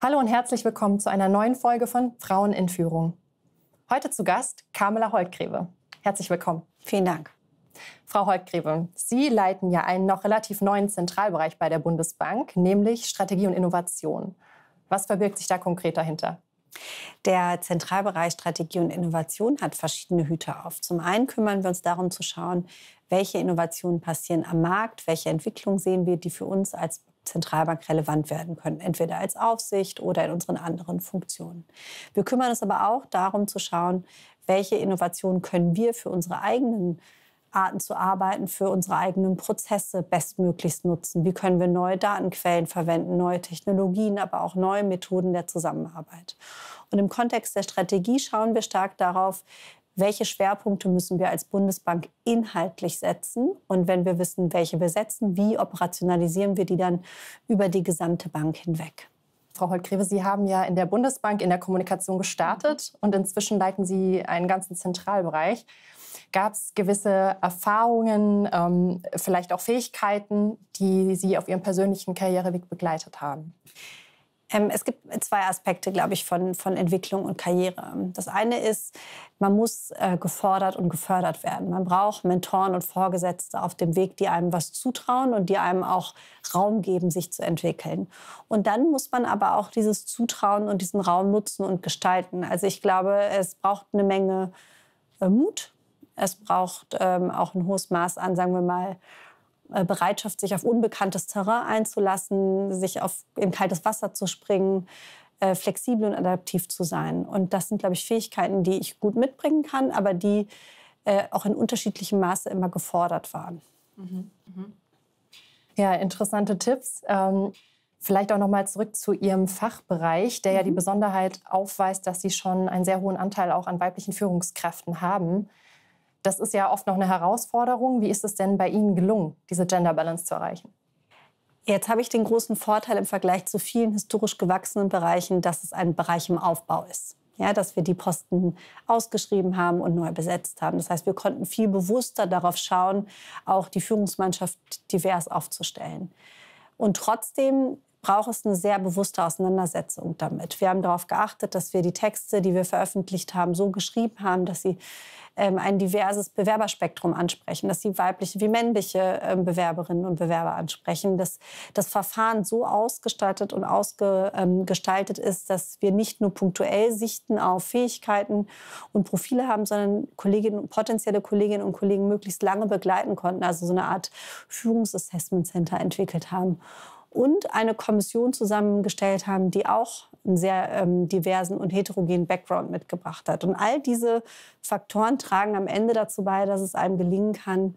Hallo und herzlich willkommen zu einer neuen Folge von Frauen in Führung. Heute zu Gast Carmela Holtgreve. Herzlich willkommen. Vielen Dank. Frau Holtgreve, Sie leiten ja einen noch relativ neuen Zentralbereich bei der Bundesbank, nämlich Strategie und Innovation. Was verbirgt sich da konkret dahinter? Der Zentralbereich Strategie und Innovation hat verschiedene Hüte auf. Zum einen kümmern wir uns darum zu schauen, welche Innovationen passieren am Markt, welche Entwicklungen sehen wir, die für uns als Zentralbank relevant werden können, entweder als Aufsicht oder in unseren anderen Funktionen. Wir kümmern uns aber auch darum zu schauen, welche Innovationen können wir für unsere eigenen Arten zu arbeiten, für unsere eigenen Prozesse bestmöglichst nutzen. Wie können wir neue Datenquellen verwenden, neue Technologien, aber auch neue Methoden der Zusammenarbeit. Und im Kontext der Strategie schauen wir stark darauf, welche Schwerpunkte müssen wir als Bundesbank inhaltlich setzen. Und wenn wir wissen, welche wir setzen, wie operationalisieren wir die dann über die gesamte Bank hinweg? Frau Holt-Greve, Sie haben ja in der Bundesbank in der Kommunikation gestartet und inzwischen leiten Sie einen ganzen Zentralbereich. Gab es gewisse Erfahrungen, ähm, vielleicht auch Fähigkeiten, die Sie auf Ihrem persönlichen Karriereweg begleitet haben? Ähm, es gibt zwei Aspekte, glaube ich, von, von Entwicklung und Karriere. Das eine ist, man muss äh, gefordert und gefördert werden. Man braucht Mentoren und Vorgesetzte auf dem Weg, die einem was zutrauen und die einem auch Raum geben, sich zu entwickeln. Und dann muss man aber auch dieses Zutrauen und diesen Raum nutzen und gestalten. Also ich glaube, es braucht eine Menge äh, Mut. Es braucht ähm, auch ein hohes Maß an, sagen wir mal, äh, Bereitschaft, sich auf unbekanntes Terrain einzulassen, sich auf, in kaltes Wasser zu springen, äh, flexibel und adaptiv zu sein. Und das sind, glaube ich, Fähigkeiten, die ich gut mitbringen kann, aber die äh, auch in unterschiedlichem Maße immer gefordert waren. Mhm. Mhm. Ja, interessante Tipps. Ähm, vielleicht auch nochmal zurück zu Ihrem Fachbereich, der ja die mhm. Besonderheit aufweist, dass Sie schon einen sehr hohen Anteil auch an weiblichen Führungskräften haben. Das ist ja oft noch eine Herausforderung. Wie ist es denn bei Ihnen gelungen, diese Gender Balance zu erreichen? Jetzt habe ich den großen Vorteil im Vergleich zu vielen historisch gewachsenen Bereichen, dass es ein Bereich im Aufbau ist. Ja, dass wir die Posten ausgeschrieben haben und neu besetzt haben. Das heißt, wir konnten viel bewusster darauf schauen, auch die Führungsmannschaft divers aufzustellen. Und trotzdem braucht es eine sehr bewusste Auseinandersetzung damit. Wir haben darauf geachtet, dass wir die Texte, die wir veröffentlicht haben, so geschrieben haben, dass sie ähm, ein diverses Bewerberspektrum ansprechen, dass sie weibliche wie männliche ähm, Bewerberinnen und Bewerber ansprechen, dass das Verfahren so ausgestattet und ausgestaltet ähm, ist, dass wir nicht nur punktuell Sichten auf Fähigkeiten und Profile haben, sondern Kolleginnen, potenzielle Kolleginnen und Kollegen möglichst lange begleiten konnten, also so eine Art Führungsassessment Center entwickelt haben und eine Kommission zusammengestellt haben, die auch einen sehr ähm, diversen und heterogenen Background mitgebracht hat. Und all diese Faktoren tragen am Ende dazu bei, dass es einem gelingen kann,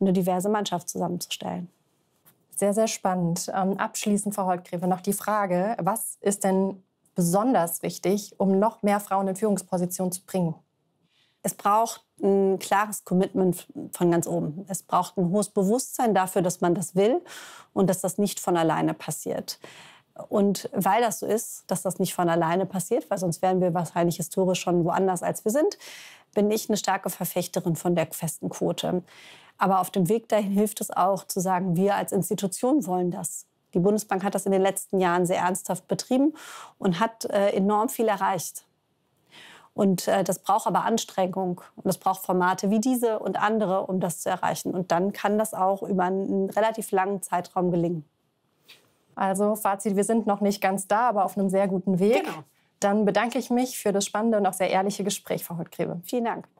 eine diverse Mannschaft zusammenzustellen. Sehr, sehr spannend. Ähm, abschließend, Frau Holtgreve, noch die Frage, was ist denn besonders wichtig, um noch mehr Frauen in Führungspositionen zu bringen? Es braucht ein klares Commitment von ganz oben. Es braucht ein hohes Bewusstsein dafür, dass man das will und dass das nicht von alleine passiert. Und weil das so ist, dass das nicht von alleine passiert, weil sonst wären wir wahrscheinlich historisch schon woanders, als wir sind, bin ich eine starke Verfechterin von der festen Quote. Aber auf dem Weg dahin hilft es auch zu sagen, wir als Institution wollen das. Die Bundesbank hat das in den letzten Jahren sehr ernsthaft betrieben und hat äh, enorm viel erreicht. Und äh, das braucht aber Anstrengung und das braucht Formate wie diese und andere, um das zu erreichen. Und dann kann das auch über einen relativ langen Zeitraum gelingen. Also Fazit, wir sind noch nicht ganz da, aber auf einem sehr guten Weg. Genau. Dann bedanke ich mich für das spannende und auch sehr ehrliche Gespräch, Frau Holtgräbe. Vielen Dank.